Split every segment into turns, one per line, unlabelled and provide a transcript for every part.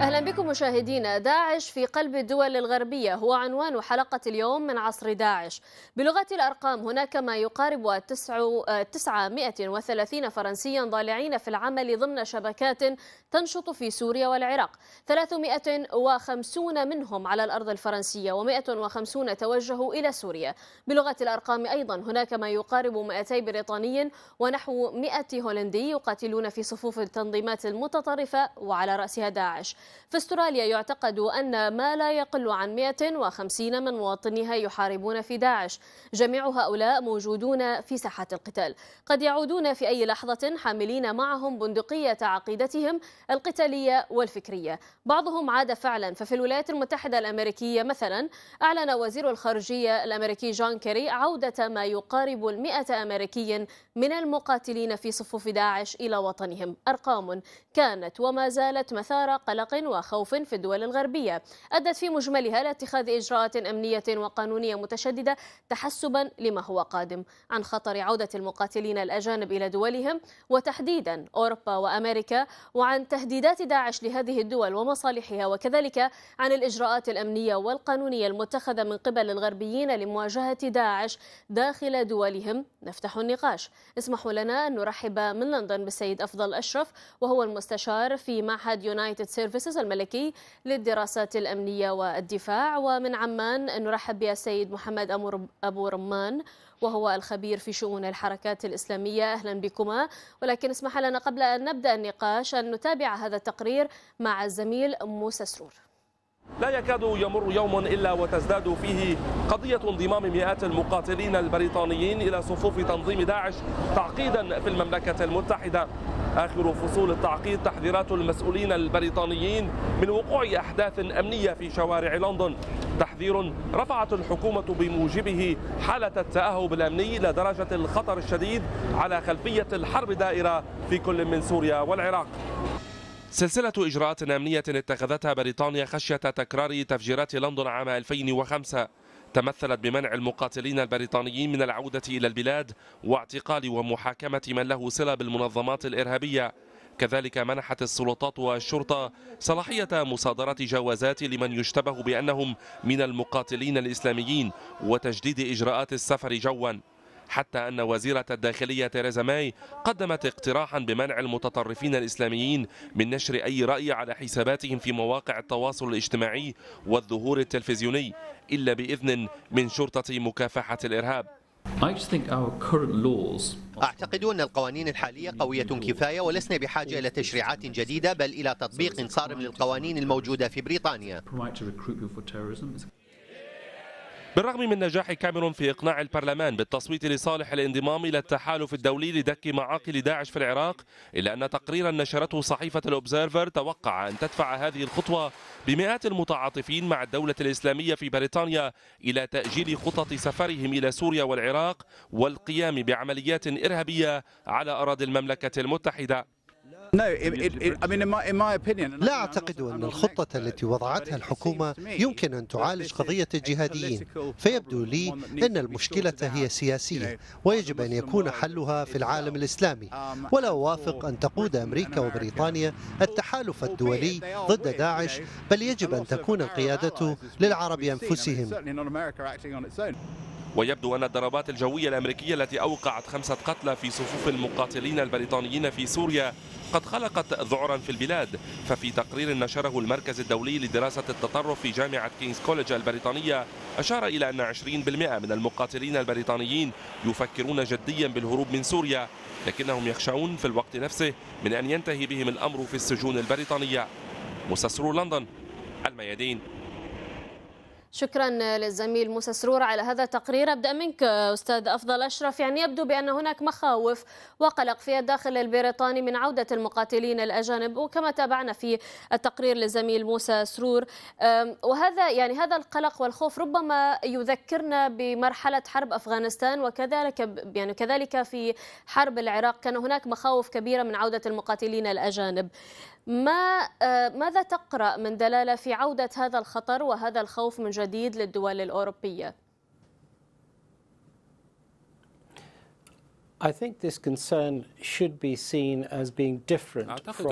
أهلا بكم مشاهدينا داعش في قلب الدول الغربية هو عنوان حلقة اليوم من عصر داعش بلغة الأرقام هناك ما يقارب 930 فرنسيا ضالعين في العمل ضمن شبكات تنشط في سوريا والعراق 350 منهم على الأرض الفرنسية و150 توجهوا إلى سوريا بلغة الأرقام أيضا هناك ما يقارب 200 بريطاني ونحو 100 هولندي يقاتلون في صفوف التنظيمات المتطرفة وعلى رأسها داعش في استراليا يعتقد أن ما لا يقل عن 150 من مواطنيها يحاربون في داعش جميع هؤلاء موجودون في ساحة القتال قد يعودون في أي لحظة حاملين معهم بندقية عقيدتهم القتالية والفكرية بعضهم عاد فعلا ففي الولايات المتحدة الأمريكية مثلا أعلن وزير الخارجية الأمريكي جون كيري عودة ما يقارب المئة أمريكي من المقاتلين في صفوف داعش إلى وطنهم أرقام كانت وما زالت مثار قلق وخوف في الدول الغربية أدت في مجملها لاتخاذ إجراءات أمنية وقانونية متشددة تحسبا لما هو قادم عن خطر عودة المقاتلين الأجانب إلى دولهم وتحديدا أوروبا وأمريكا وعن تهديدات داعش لهذه الدول ومصالحها وكذلك عن الإجراءات الأمنية والقانونية المتخذة من قبل الغربيين لمواجهة داعش داخل دولهم نفتح النقاش اسمحوا لنا أن نرحب من لندن بالسيد أفضل أشرف وهو المستشار في معهد يونايتد سيرفيس المؤسس الملكي للدراسات الأمنية والدفاع ومن عمان نرحب بالسيد محمد أبو رمان وهو الخبير في شؤون الحركات الإسلامية أهلا بكما ولكن اسمح لنا قبل أن نبدأ النقاش أن نتابع هذا التقرير مع الزميل موسى سرور
لا يكاد يمر يوم إلا وتزداد فيه قضية انضمام مئات المقاتلين البريطانيين إلى صفوف تنظيم داعش تعقيدا في المملكة المتحدة آخر فصول التعقيد تحذيرات المسؤولين البريطانيين من وقوع أحداث أمنية في شوارع لندن تحذير رفعت الحكومة بموجبه حالة التأهب الأمني إلى درجة الخطر الشديد على خلفية الحرب دائرة في كل من سوريا والعراق سلسلة إجراءات أمنية اتخذتها بريطانيا خشية تكرار تفجيرات لندن عام 2005 تمثلت بمنع المقاتلين البريطانيين من العودة إلى البلاد واعتقال ومحاكمة من له صلة بالمنظمات الإرهابية كذلك منحت السلطات والشرطة صلاحية مصادرة جوازات لمن يشتبه بأنهم من المقاتلين الإسلاميين وتجديد إجراءات السفر جواً حتى أن وزيرة الداخلية تيريزا ماي قدمت اقتراحا بمنع المتطرفين الإسلاميين من نشر أي رأي على حساباتهم في مواقع التواصل الاجتماعي والظهور التلفزيوني إلا بإذن من شرطة مكافحة الإرهاب أعتقد أن القوانين الحالية قوية كفاية ولسنا بحاجة إلى تشريعات جديدة بل إلى تطبيق صارم للقوانين الموجودة في بريطانيا بالرغم من نجاح كاميرون في إقناع البرلمان بالتصويت لصالح الانضمام إلى التحالف الدولي لدك معاقل داعش في العراق إلا أن تقريرا نشرته صحيفة الأوبزيرفر توقع أن تدفع هذه الخطوة بمئات المتعاطفين مع الدولة الإسلامية في بريطانيا إلى تأجيل خطط سفرهم إلى سوريا والعراق والقيام بعمليات إرهابية على أراضي المملكة المتحدة لا أعتقد أن الخطة التي وضعتها الحكومة يمكن أن تعالج قضية الجهاديين فيبدو لي أن المشكلة هي سياسية ويجب أن يكون حلها في العالم um, الإسلامي um, ولا أوافق أن تقود أمريكا وبريطانيا التحالف الدولي ضد داعش بل يجب أن تكون القيادة للعرب أنفسهم ويبدو أن الضربات الجوية الأمريكية التي أوقعت خمسة قتلى في صفوف المقاتلين البريطانيين في سوريا قد خلقت ذعرا في البلاد ففي تقرير نشره المركز الدولي لدراسة التطرف في جامعة كينز كوليج البريطانية أشار إلى أن 20% من المقاتلين البريطانيين يفكرون جديا بالهروب من سوريا لكنهم يخشون في الوقت نفسه من أن ينتهي بهم الأمر في السجون البريطانية مسسر لندن الميادين
شكرا للزميل موسى سرور على هذا التقرير ابدا منك استاذ افضل اشرف يعني يبدو بان هناك مخاوف وقلق في الداخل البريطاني من عوده المقاتلين الاجانب وكما تابعنا في التقرير للزميل موسى سرور وهذا يعني هذا القلق والخوف ربما يذكرنا بمرحله حرب افغانستان وكذلك يعني كذلك في حرب العراق كان هناك مخاوف كبيره من عوده المقاتلين الاجانب ما آه، ماذا تقرأ من دلالة في عودة هذا الخطر وهذا الخوف من جديد للدول الأوروبية؟
أعتقد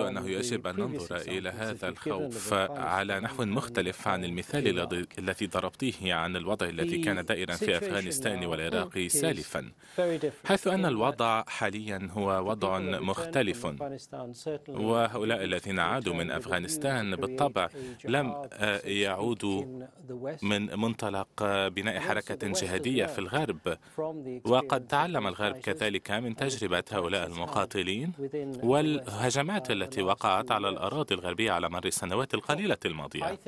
أنه يجب أن ننظر إلى هذا الخوف على نحو
مختلف عن المثال الذي ضربتيه عن الوضع الذي كان دائرا في أفغانستان والعراق سالفا حيث أن الوضع حاليا هو وضع مختلف
وهؤلاء الذين
عادوا من أفغانستان بالطبع لم آه، يعودوا من منطلق آه، بناء حركة جهادية في الغرب وقد تعلم الغرب كذلك ذلك من تجربة هؤلاء المقاتلين والهجمات التي وقعت على الأراضي الغربية على مر السنوات القليلة الماضية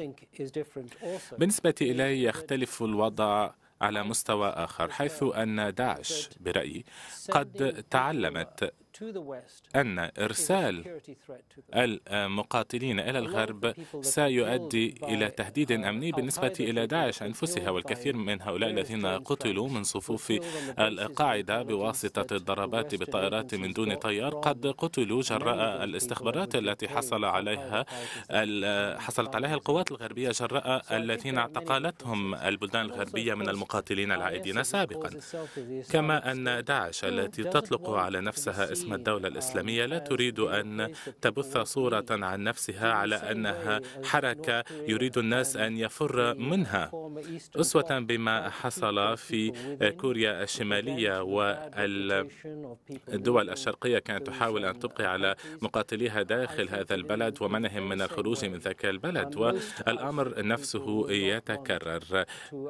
بالنسبة إلي يختلف
الوضع على مستوى آخر حيث أن داعش برأيي قد تعلمت أن إرسال المقاتلين إلى الغرب سيؤدي إلى تهديد uh, أمني بالنسبة إلى داعش أنفسها والكثير من هؤلاء الذين قتلوا من صفوف القاعدة بواسطة الضربات بطائرات من دون طيار قد قتلوا جراء الاستخبارات التي حصل عليها حصلت عليها القوات الغربية جراء الذين اعتقلتهم البلدان الغربية من المقاتلين العائدين سابقا كما أن داعش التي تطلق على نفسها اسم رغم الدولة الإسلامية لا تريد أن تبث صورة عن نفسها على أنها حركة يريد الناس أن يفر منها أسوة بما حصل في كوريا الشمالية والدول الشرقية كانت تحاول أن تبقي على مقاتليها داخل هذا البلد ومنعهم من الخروج من ذاك البلد والأمر نفسه يتكرر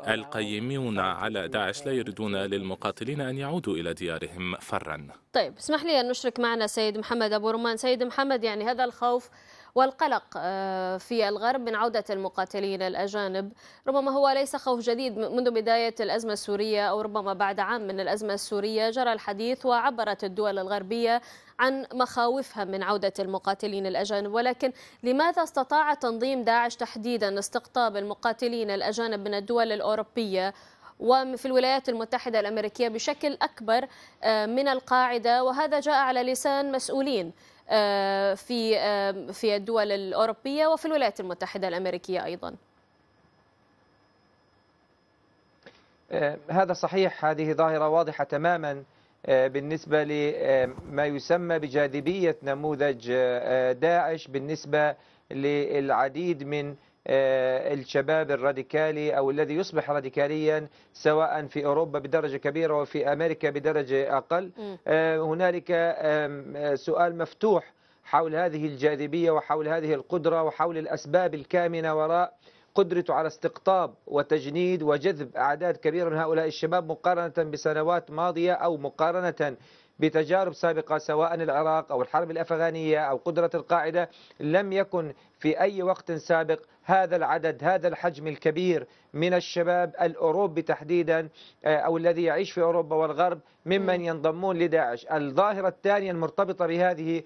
القيمون على داعش لا يريدون للمقاتلين أن يعودوا إلى ديارهم فرا
طيب اسمح لي أن نشرك معنا سيد محمد أبو رمان سيد محمد يعني هذا الخوف والقلق آه، في الغرب من عودة المقاتلين الأجانب ربما هو ليس خوف جديد منذ بداية الأزمة السورية أو ربما بعد عام من الأزمة السورية جرى الحديث وعبرت الدول الغربية عن مخاوفها من عودة المقاتلين الأجانب ولكن لماذا استطاع تنظيم داعش تحديدا استقطاب المقاتلين الأجانب من الدول الأوروبية وفي الولايات المتحدة الأمريكية بشكل أكبر آه، من القاعدة وهذا جاء على لسان مسؤولين آه، في آه، في الدول الأوروبية وفي الولايات المتحدة الأمريكية أيضاً
هذا صحيح هذه ظاهرة واضحة تماما بالنسبة لما يسمى بجاذبية نموذج داعش بالنسبة للعديد من آه، الشباب الراديكالي أو الذي يصبح راديكاليا سواء في أوروبا بدرجة كبيرة وفي أمريكا بدرجة أقل آه، هنالك آه، سؤال مفتوح حول هذه الجاذبية وحول هذه القدرة وحول الأسباب الكامنة وراء قدرته على استقطاب وتجنيد وجذب أعداد كبيرة من هؤلاء الشباب مقارنة بسنوات ماضية أو مقارنة بتجارب سابقة سواء العراق أو الحرب الأفغانية أو قدرة القاعدة لم يكن في أي وقت سابق هذا العدد هذا الحجم الكبير من الشباب الأوروبي تحديدا آه، أو الذي يعيش في أوروبا والغرب ممن ينضمون لداعش الظاهرة الثانية المرتبطة بهذه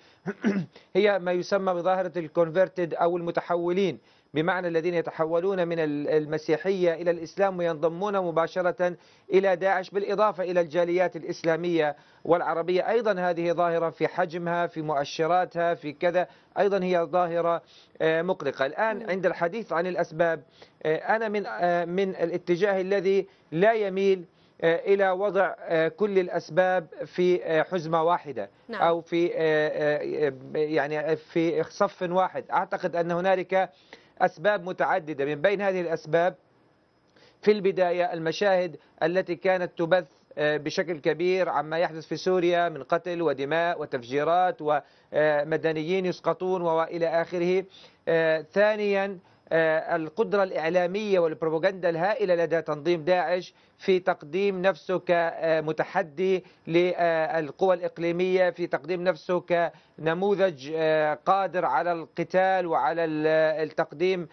هي ما يسمى بظاهرة الكونفرتد أو المتحولين بمعنى الذين يتحولون من المسيحية إلى الإسلام وينضمون مباشرة إلى داعش بالإضافة إلى الجاليات الإسلامية والعربية أيضا هذه ظاهرة في حجمها في مؤشراتها في كذا أيضا هي ظاهرة آه، مقلقة الآن نعم. عند الحديث عن الأسباب آه، أنا من آه، من الاتجاه الذي لا يميل الى وضع كل الاسباب في حزمه واحده نعم. او في يعني في صف واحد اعتقد ان هنالك أسباب متعددة من بين هذه الأسباب في البداية المشاهد التي كانت تبث آه، بشكل كبير عما يحدث في سوريا من قتل ودماء وتفجيرات ومدنيين يسقطون والى اخره. آه، ثانيا آه، القدرة الإعلامية والبروباغندا الهائلة لدى تنظيم داعش في تقديم نفسه آه، كمتحدي للقوى الإقليمية في تقديم نفسه كنموذج آه، قادر على القتال وعلى التقديم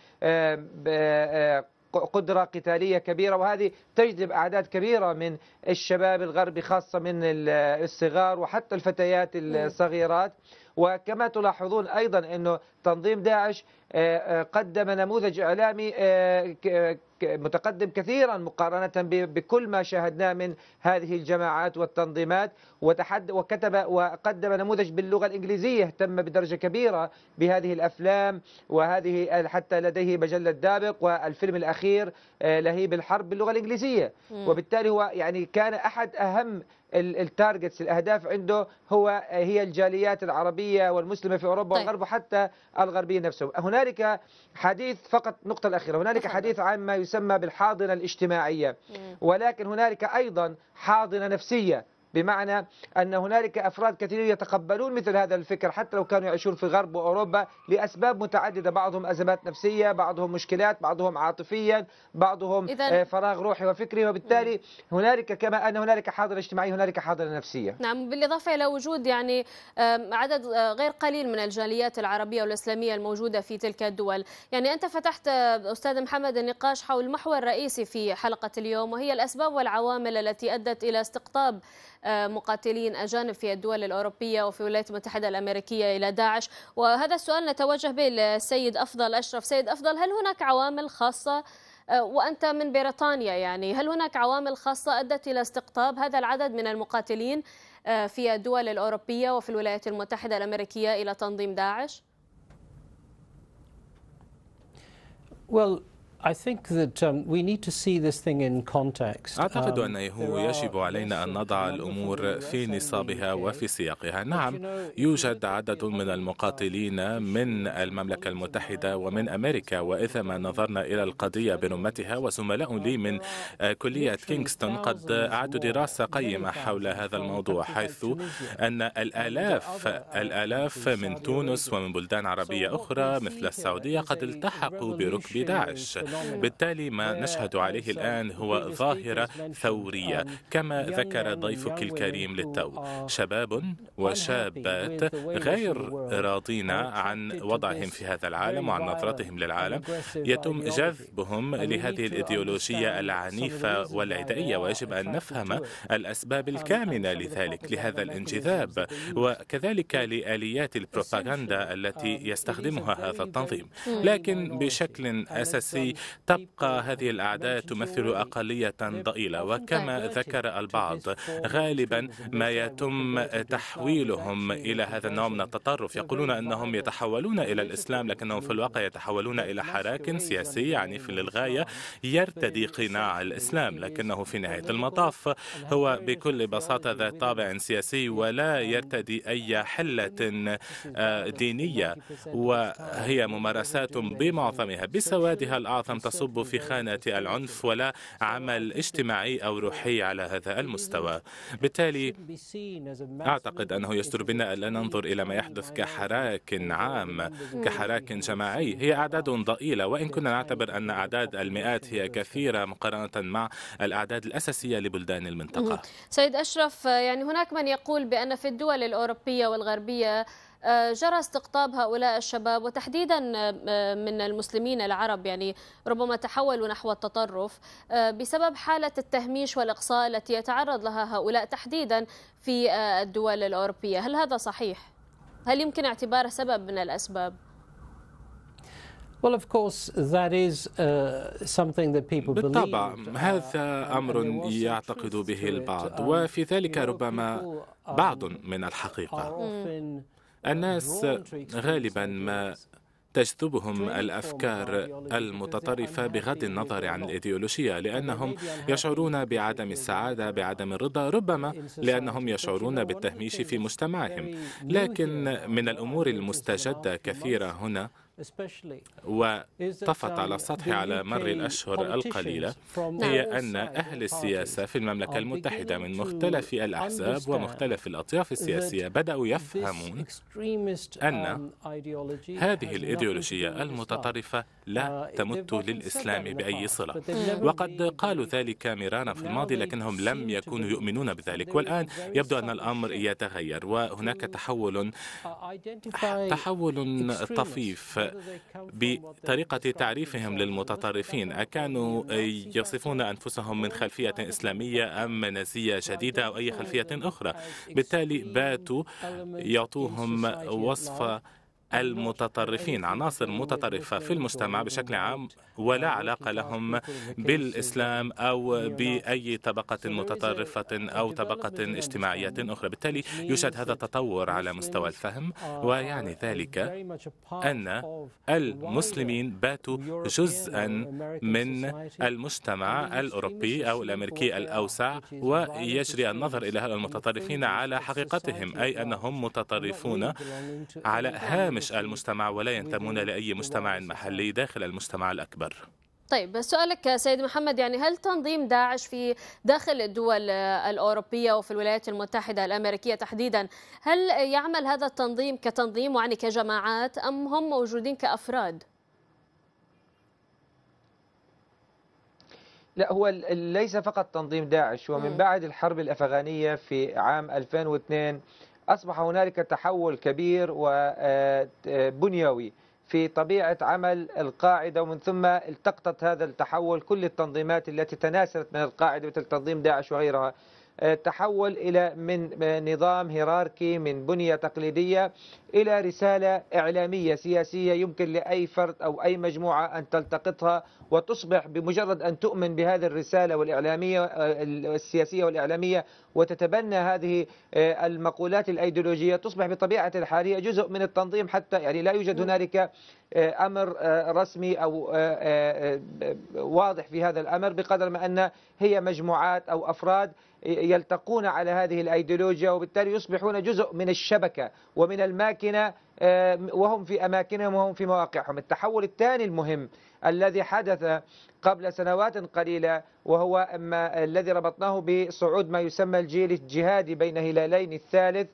قدرة قتالية كبيرة وهذه تجذب أعداد كبيرة من الشباب الغربي خاصة من الصغار وحتى الفتيات نعم. الصغيرات وكما تلاحظون أيضا أنه تنظيم داعش آه، آه، قدم نموذج إعلامي آه، متقدم كثيرا مقارنة بكل ما شاهدناه من هذه الجماعات والتنظيمات وتحد وكتب وقدم نموذج باللغة الإنجليزية اهتم بدرجة كبيرة بهذه الأفلام وهذه حتى لديه مجلة دابق والفيلم الأخير لهيب الحرب باللغة الإنجليزية وبالتالي هو يعني كان أحد أهم التارجتس الاهداف عنده هو هي الجاليات العربيه والمسلمه في اوروبا طيب. والغرب وحتى الغربيين نفسه هنالك حديث فقط نقطة الأخيرة هنالك حديث عن ما يسمى بالحاضنة الاجتماعية ولكن هنالك أيضا حاضنة نفسية بمعنى أن هنالك أفراد كثيرين يتقبلون مثل هذا الفكر حتى لو كانوا يعيشون في غرب وأوروبا لأسباب متعددة بعضهم أزمات نفسية بعضهم مشكلات بعضهم عاطفيا بعضهم إذن آه، فراغ روحي وفكري وبالتالي هنالك كما أن هنالك حاضرة اجتماعية هنالك حاضرة نفسية
نعم بالإضافة إلى وجود يعني عدد آه، غير قليل من الجاليات العربية والإسلامية الموجودة في تلك الدول يعني أنت فتحت آه، أستاذ محمد النقاش حول المحور الرئيسي في حلقة اليوم وهي الأسباب والعوامل التي أدت إلى استقطاب آه، مقاتلين أجانب في الدول الأوروبية وفي الولايات المتحدة الأمريكية إلى داعش وهذا السؤال نتوجه به للسيد أفضل أشرف سيد أفضل هل هناك عوامل خاصة آه، وأنت من بريطانيا يعني هل هناك عوامل خاصة أدت إلى استقطاب هذا العدد من المقاتلين آه، في الدول الأوروبية وفي الولايات المتحدة الأمريكية إلى تنظيم داعش؟
Well, أعتقد أنه
يجب علينا أن نضع الأمور في نصابها وفي سياقها نعم يوجد عدد من المقاتلين من المملكة المتحدة ومن أمريكا وإذا ما نظرنا إلى القضية برمتها وزملاء لي من آه، كلية كينغستون قد أعدوا دراسة قيمة حول هذا الموضوع حيث أن الآلاف الآلاف من تونس ومن بلدان عربية أخرى مثل السعودية قد التحقوا بركب داعش بالتالي ما آه، نشهد آه، عليه الآن هو ظاهرة ثورية آه، كما ذكر ضيفك الكريم للتو شباب وشابات غير راضين عن وضعهم في هذا العالم وعن نظرتهم للعالم يتم جذبهم لهذه الإيديولوجية العنيفة والعدائية ويجب أن نفهم الأسباب um, الكامنة لذلك لهذا الانجذاب وكذلك لآليات البروباغندا uh, التي يستخدمها هذا التنظيم hmm. لكن بشكل أساسي تبقى هذه الأعداء تمثل أقلية ضئيلة وكما ذكر البعض غالبا ما يتم تحويلهم إلى هذا النوع من التطرف يقولون أنهم يتحولون إلى الإسلام لكنهم في الواقع يتحولون إلى حراك سياسي عنيف للغاية يرتدي قناع الإسلام لكنه في نهاية المطاف هو بكل بساطة ذات طابع سياسي ولا يرتدي أي حلة آه، دينية وهي ممارسات بمعظمها بسوادها الأعظم تصب في خانة العنف ولا عمل اجتماعي أو روحي على هذا المستوى بالتالي أعتقد أنه يستر بنا ألا ننظر إلى ما يحدث كحراك عام كحراك جماعي هي أعداد ضئيلة وإن كنا نعتبر أن أعداد المئات هي كثيرة مقارنة مع الأعداد الأساسية لبلدان المنطقة
سيد أشرف يعني هناك من يقول بأن في الدول الأوروبية والغربية آه، جرى استقطاب هؤلاء الشباب وتحديدا آه، آه، من المسلمين العرب يعني ربما تحولوا نحو التطرف بسبب حالة التهميش والإقصاء التي يتعرض لها هؤلاء تحديدا في الدول الأوروبية هل هذا صحيح؟ هل يمكن اعتباره سبب من الأسباب؟
uh, بالطبع
هذا uh, أمر يعتقد به البعض uh, وفي ذلك ربما بعض من الحقيقة الناس غالبا ما تجذبهم الافكار المتطرفه بغض النظر عن الايديولوجيه لانهم يشعرون بعدم السعاده بعدم الرضا ربما لانهم يشعرون بالتهميش في مجتمعهم لكن من الامور المستجده كثيره هنا وطفت على السطح على مر الأشهر القليلة
هي أن أهل
السياسة في المملكة المتحدة من مختلف الأحزاب ومختلف الأطياف السياسية بدأوا يفهمون
أن um, هذه الإيديولوجية
المتطرفة لا uh, تمت للإسلام بأي صلة وقد قالوا ذلك ميرانا في الماضي لكنهم لم يكونوا يؤمنون بذلك والآن يبدو أن الأمر يتغير وهناك تحول
تحول طفيف
بطريقة تعريفهم للمتطرفين أكانوا يصفون أنفسهم من خلفية إسلامية أم نازية جديدة أو أي خلفية أخرى بالتالي باتوا يعطوهم وصفة المتطرفين عناصر متطرفة في المجتمع بشكل عام ولا علاقة لهم بالإسلام أو بأي طبقة متطرفة أو طبقة اجتماعية أخرى بالتالي يوجد هذا التطور على مستوى الفهم ويعني ذلك أن المسلمين باتوا جزءا من المجتمع الأوروبي أو الأمريكي الأوسع ويجري النظر إلى هؤلاء المتطرفين على حقيقتهم أي أنهم متطرفون على هامش ينهمش المجتمع ولا ينتمون لأي مجتمع محلي داخل المجتمع الأكبر
طيب سؤالك سيد محمد يعني هل تنظيم داعش في داخل الدول الأوروبية وفي الولايات المتحدة الأمريكية تحديدا هل يعمل هذا التنظيم كتنظيم يعني كجماعات أم هم موجودين كأفراد؟
لا هو ليس فقط تنظيم داعش ومن بعد الحرب الأفغانية في عام 2002 أصبح هنالك تحول كبير وبنيوي آه، آه، في طبيعة عمل القاعدة ومن ثم التقطت هذا التحول كل التنظيمات التي تناسلت من القاعدة مثل تنظيم داعش وغيرها آه، تحول إلى من آه، نظام هيراركي من بنية تقليدية إلى رسالة إعلامية سياسية يمكن لأي فرد أو أي مجموعة أن تلتقطها وتصبح بمجرد أن تؤمن بهذه الرسالة والإعلامية آه، السياسية والإعلامية وتتبنى هذه المقولات الأيديولوجية تصبح بطبيعة الحال جزء من التنظيم حتى يعني لا يوجد هنالك امر رسمي او واضح في هذا الامر بقدر ما ان هي مجموعات او افراد يلتقون على هذه الأيديولوجيا وبالتالي يصبحون جزء من الشبكة ومن الماكنة آه، وهم في أماكنهم وهم في مواقعهم التحول الثاني المهم الذي حدث قبل سنوات قليلة وهو أما الذي ربطناه بصعود ما يسمى الجيل الجهادي بين هلالين الثالث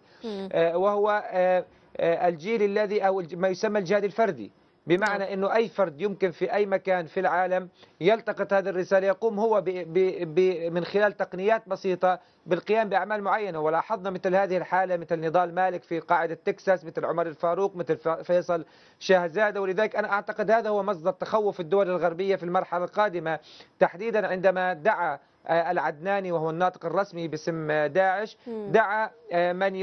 آه، وهو آه، الجيل الذي أو ما يسمى الجهاد الفردي بمعنى أنه أي فرد يمكن في أي مكان في العالم يلتقط هذه الرسالة يقوم هو ب ب بـ من خلال تقنيات بسيطة بالقيام بأعمال معينة ولاحظنا مثل هذه الحالة مثل نضال مالك في قاعدة تكساس مثل عمر الفاروق مثل فيصل شاهزادة ولذلك أنا أعتقد هذا هو مصدر تخوف الدول الغربية في المرحلة القادمة تحديدا عندما دعا آه، العدناني وهو الناطق الرسمي باسم آه، داعش دعا آه، من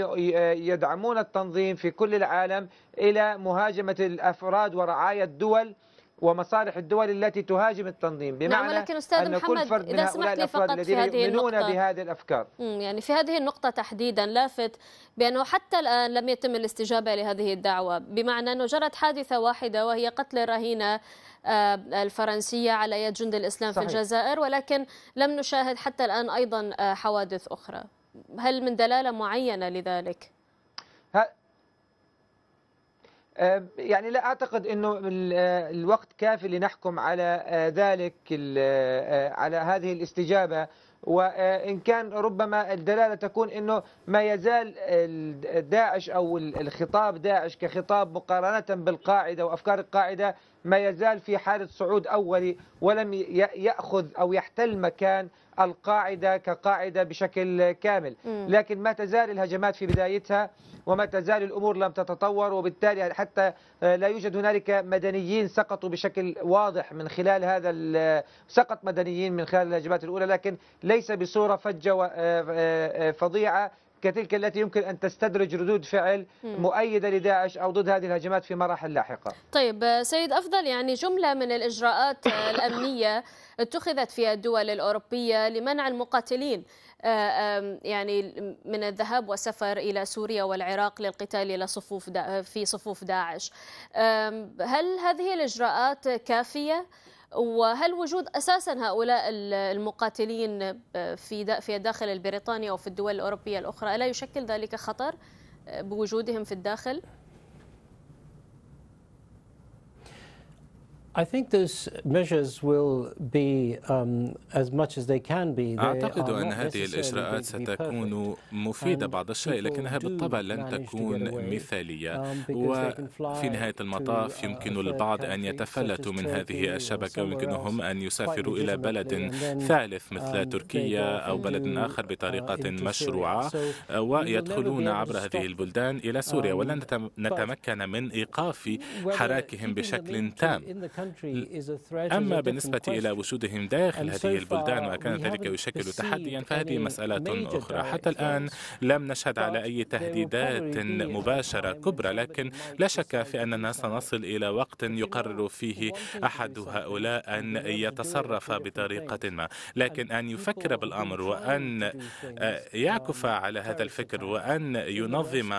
يدعمون التنظيم في كل العالم إلى مهاجمة الأفراد ورعاية الدول ومصالح الدول التي تهاجم التنظيم نعم، بمعنى نعم ولكن أستاذ أن محمد كل فرد من هؤلاء الأفراد الذين يؤمنون النقطة. بهذه الأفكار
يعني في هذه النقطة تحديدا لافت بأنه حتى الآن لم يتم الاستجابة لهذه الدعوة بمعنى أنه جرت حادثة واحدة وهي قتل رهينة آه، الفرنسية على يد جند الإسلام صحيح. في الجزائر ولكن لم نشاهد حتى الآن أيضا آه، حوادث أخرى هل من دلالة معينة لذلك؟
آه، يعني لا اعتقد انه الوقت كافي لنحكم على ذلك على هذه الاستجابه وان كان ربما الدلاله تكون انه ما يزال داعش او الخطاب داعش كخطاب مقارنه بالقاعده وافكار القاعده ما يزال في حالة صعود أولي ولم يأخذ أو يحتل مكان القاعدة كقاعدة بشكل كامل لكن ما تزال الهجمات في بدايتها وما تزال الأمور لم تتطور وبالتالي حتى آه، لا يوجد هنالك مدنيين سقطوا بشكل واضح من خلال هذا سقط مدنيين من خلال الهجمات الأولى لكن ليس بصورة فجة آه، آه، فظيعة كتلك التي يمكن أن تستدرج ردود فعل مؤيدة لداعش أو ضد هذه الهجمات في مراحل لاحقة
طيب سيد أفضل يعني جملة من الإجراءات الأمنية اتخذت في الدول الأوروبية لمنع المقاتلين آه، يعني من الذهاب والسفر إلى سوريا والعراق للقتال إلى صفوف في صفوف داعش هل هذه الإجراءات كافية؟ وهل وجود أساسا هؤلاء المقاتلين في في الداخل البريطاني أو في الدول الأوروبية الأخرى ألا يشكل ذلك خطر بوجودهم في الداخل؟
أعتقد أن هذه الإجراءات
ستكون مفيدة بعض الشيء لكنها بالطبع لن تكون مثالية um, وفي نهاية المطاف uh, يمكن البعض أن يتفلتوا من هذه الشبكة ويمكنهم أن يسافروا إلى بلد ثالث مثل um, تركيا أو بلد آخر بطريقة uh, مشروعة آه، ويدخلون عبر هذه البلدان إلى سوريا um, ولن نتمكن من إيقاف حراكهم بشكل تام
أما بالنسبة إلى
وجودهم داخل هذه البلدان وكان ذلك يشكل تحديا فهذه مسألة أخرى حتى الآن لم نشهد على أي تهديدات مباشرة كبرى لكن لا شك في أننا سنصل إلى وقت يقرر فيه أحد هؤلاء أن يتصرف بطريقة ما لكن أن يفكر بالأمر وأن آه، يعكف um, على هذا الفكر وأن ينظم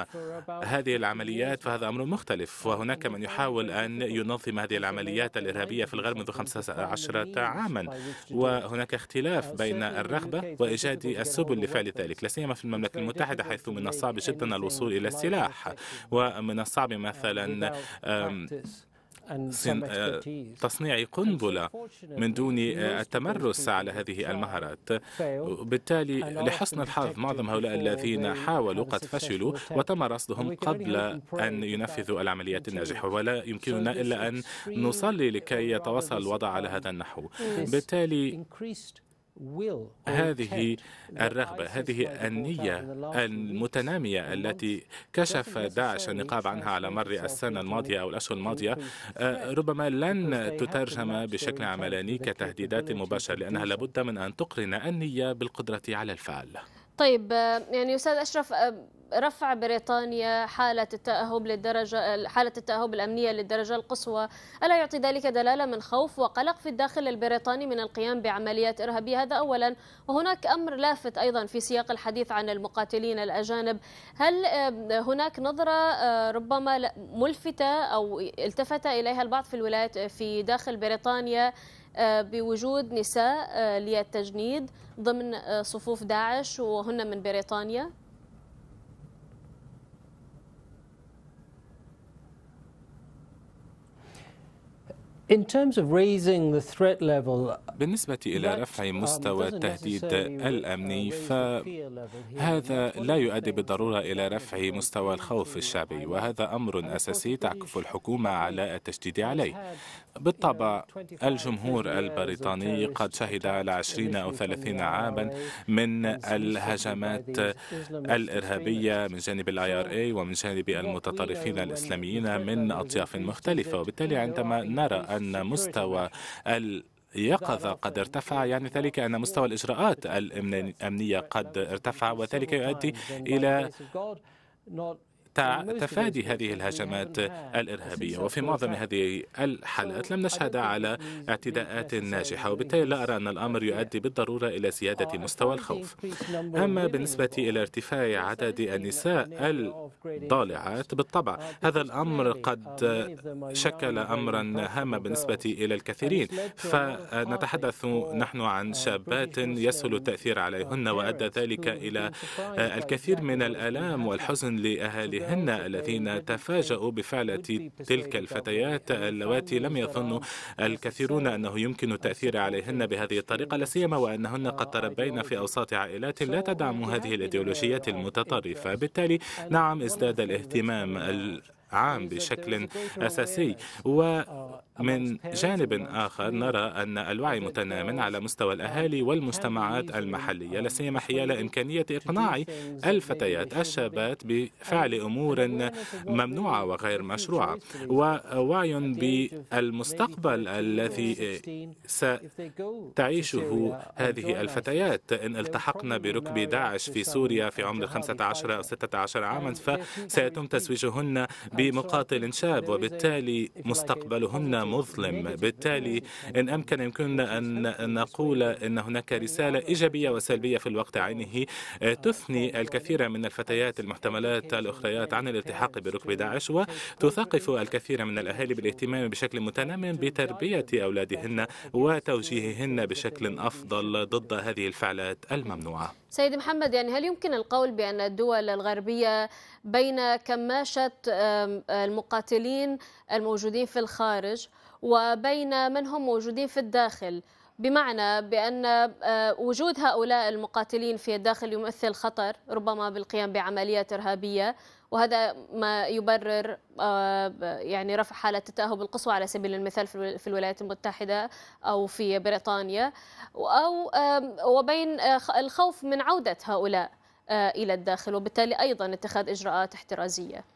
هذه العمليات فهذا أمر مختلف وهناك من يحاول أن ينظم هذه العمليات الإرهابية في الغرب منذ 15 عاما وهناك اختلاف بين الرغبة وإيجاد السبل لفعل ذلك لا سيما في المملكة المتحدة حيث من الصعب جدا الوصول إلى السلاح ومن الصعب مثلا آه، تصنيع قنبلة من دون آه، التمرس على هذه المهارات بالتالي لحسن الحظ معظم هؤلاء الذين حاولوا قد فشلوا وتم رصدهم قبل أن ينفذوا العمليات الناجحة ولا يمكننا إلا أن نصلي لكي يتواصل الوضع على هذا النحو بالتالي
هذه
الرغبة هذه النية المتنامية التي كشف داعش النقاب عنها على مر السنة الماضية أو الأشهر الماضية آه، ربما لن تترجم بشكل عملاني كتهديدات مباشرة لأنها لابد من أن تقرن النية بالقدرة على الفعل
طيب آه، يعني أستاذ أشرف آه، رفع بريطانيا حالة التأهب للدرجة حالة التأهب الأمنية للدرجة القصوى ألا يعطي ذلك دلالة من خوف وقلق في الداخل البريطاني من القيام بعمليات إرهابية هذا أولا وهناك أمر لافت أيضا في سياق الحديث عن المقاتلين الأجانب هل هناك نظرة آه، ربما ملفتة أو التفت إليها البعض في الولايات آه، في داخل بريطانيا آه، بوجود نساء للتجنيد ضمن صفوف داعش وهن من بريطانيا؟
بالنسبة إلى رفع um, مستوى التهديد الأمني فهذا لا يؤدي بالضرورة إلى رفع مستوى الخوف الشعبي وهذا أمر أساسي تعكف الحكومة على التشديد عليه بالطبع الجمهور البريطاني قد شهد على عشرين أو ثلاثين عاما من الهجمات الإرهابية من جانب الاي ار اي ومن جانب المتطرفين الإسلاميين من أطياف مختلفة وبالتالي عندما نرى أن مستوى اليقظة قد ارتفع يعني ذلك أن مستوى الإجراءات الأمنية قد ارتفع وذلك يؤدي إلى تفادي هذه يعني، الهجمات الإرهابية وفي معظم هذه الحالات لم نشهد على اعتداءات ناجحة وبالتالي لا أرى أن الأمر يؤدي بالضرورة إلى زيادة مستوى الخوف أما بالنسبة إلى ارتفاع عدد النساء الضالعات بالطبع uh, هذا الأمر قد uh, شكل أمرا هاما بالنسبة إلى الكثيرين فنتحدث نحن عن uh, شابات يسهل التأثير عليهن وأدى ذلك إلى الكثير من الآلام والحزن لأهالي بهن الذين تفاجؤوا بفعلة تلك الفتيات اللواتي لم يظن الكثيرون أنه يمكن التأثير عليهن بهذه الطريقة لا سيما وأنهن قد تربين في أوساط عائلات لا تدعم هذه الإيديولوجيات المتطرفة بالتالي نعم ازداد الاهتمام عام بشكل أساسي و من جانب آخر نرى أن الوعي متنام على مستوى الأهالي والمجتمعات المحلية لا سيما حيال إمكانية إقناع الفتيات الشابات بفعل أمور ممنوعة وغير مشروعة ووعي بالمستقبل الذي ستعيشه هذه الفتيات إن التحقن بركب داعش في سوريا في عمر 15 أو 16 عاما فسيتم تزويجهن بمقاتل شاب وبالتالي مستقبلهن مظلم بالتالي إن أمكن يمكننا أن نقول أن هناك رسالة إيجابية وسلبية في الوقت عينه آه، تثني الكثير من الفتيات المحتملات الأخريات عن الالتحاق بركب داعش وتثقف الكثير من الأهالي بالاهتمام بشكل متنام بتربية أولادهن وتوجيههن بشكل أفضل ضد هذه الفعلات الممنوعة
سيد محمد يعني هل يمكن القول بأن الدول الغربية بين كماشة المقاتلين الموجودين في الخارج وبين من هم موجودين في الداخل بمعنى بأن آه، وجود هؤلاء المقاتلين في الداخل يمثل خطر ربما بالقيام بعمليات إرهابية وهذا ما يبرر آه، يعني رفع حالة التأهب القصوى على سبيل المثال في الولايات المتحدة أو في بريطانيا أو وبين آه، الخوف من عودة هؤلاء آه، إلى الداخل وبالتالي أيضا اتخاذ إجراءات احترازية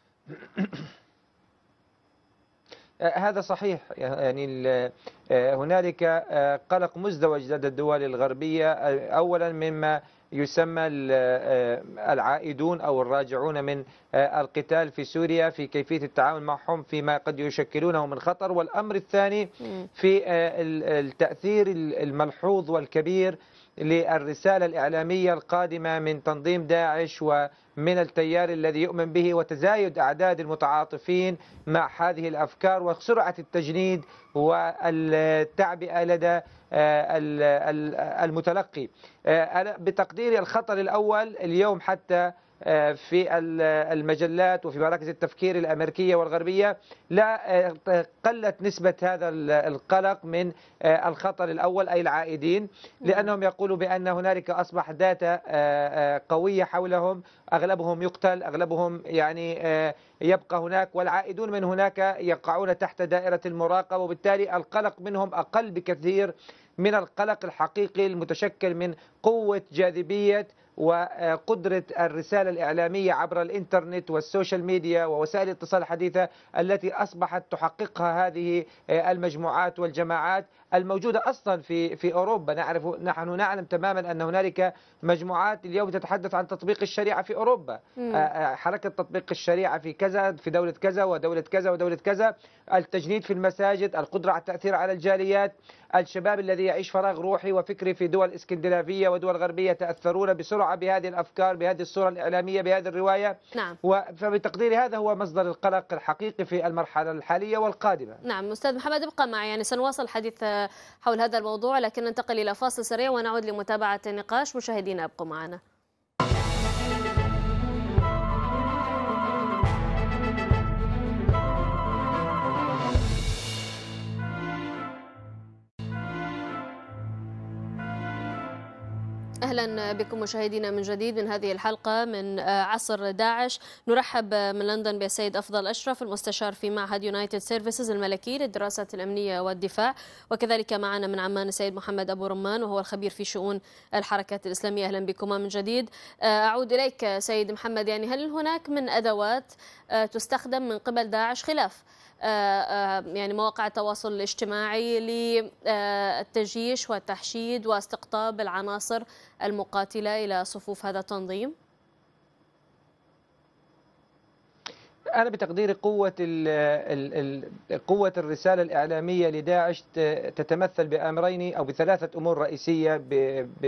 آه، هذا صحيح يعني آه، هنالك قلق مزدوج لدى الدول الغربية أولا مما يسمى العائدون أو الراجعون من القتال في سوريا في كيفية التعامل معهم فيما قد يشكلونه من خطر والأمر الثاني في التأثير الملحوظ والكبير للرسالة الإعلامية القادمة من تنظيم داعش ومن التيار الذي يؤمن به وتزايد أعداد المتعاطفين مع هذه الأفكار وسرعة التجنيد والتعبئة لدى آه، المتلقي آه، بتقديري الخطر الأول اليوم حتى آه، في المجلات وفي مراكز التفكير الامريكيه والغربيه لا آه، قلت نسبه هذا القلق من آه، الخطر الاول اي العائدين لانهم يقولوا بان هنالك اصبح داتا قويه حولهم اغلبهم يقتل اغلبهم يعني يبقى هناك والعائدون من هناك يقعون تحت دائره المراقبه وبالتالي القلق منهم اقل بكثير من القلق الحقيقي المتشكل من قوه جاذبيه وقدرة الرسالة الإعلامية عبر الإنترنت والسوشيال ميديا ووسائل الاتصال الحديثة التي أصبحت تحققها هذه آه، المجموعات والجماعات الموجودة أصلا في في أوروبا نعرف نحن نعلم تماما أن هنالك مجموعات اليوم تتحدث عن تطبيق الشريعة في أوروبا آه، آه، حركة تطبيق الشريعة في كذا في دولة كذا ودولة كذا ودولة كذا التجنيد في المساجد القدرة على التأثير على الجاليات الشباب الذي يعيش فراغ روحي وفكري في دول اسكندنافية ودول غربية تأثرون بسرعة بهذه الأفكار بهذه الصورة الإعلامية بهذه الرواية نعم فبتقديري هذا هو مصدر القلق الحقيقي في المرحلة الحالية والقادمة
نعم أستاذ محمد ابقى معي يعني سنواصل الحديث حول هذا الموضوع لكن ننتقل إلى فاصل سريع ونعود لمتابعة النقاش مشاهدينا ابقوا معنا اهلا بكم مشاهدينا من جديد من هذه الحلقه من آه، عصر داعش نرحب آه، من لندن بالسيد افضل اشرف المستشار في معهد يونايتد سيرفيسز الملكي للدراسات الامنيه والدفاع وكذلك معنا من عمان السيد محمد ابو رمان وهو الخبير في شؤون الحركات الاسلاميه اهلا بكما من جديد آه، اعود اليك سيد محمد يعني هل هناك من ادوات تستخدم من قبل داعش خلاف آه، آه، يعني مواقع التواصل الاجتماعي للتجيش والتحشيد واستقطاب العناصر المقاتلة إلى صفوف هذا التنظيم؟
انا بتقديري قوه قوه الرساله الاعلاميه لداعش تتمثل بامرين او بثلاثه امور رئيسيه